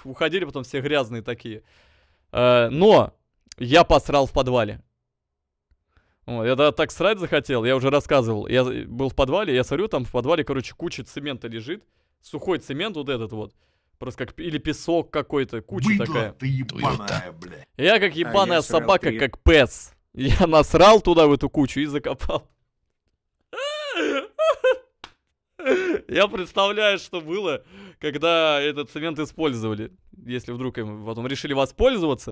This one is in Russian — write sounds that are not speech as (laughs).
(laughs) уходили потом все грязные такие. Э, но я посрал в подвале. Вот, я тогда так срать захотел, я уже рассказывал. Я был в подвале, я смотрю, там в подвале, короче, куча цемента лежит. Сухой цемент вот этот вот. Просто как... Или песок какой-то, куча Быдло такая. ты ебаная, бля. Я как ебаная а я собака, ты... как пес. Я насрал туда в эту кучу и закопал. Я представляю, что было, когда этот цемент использовали. Если вдруг им потом решили воспользоваться.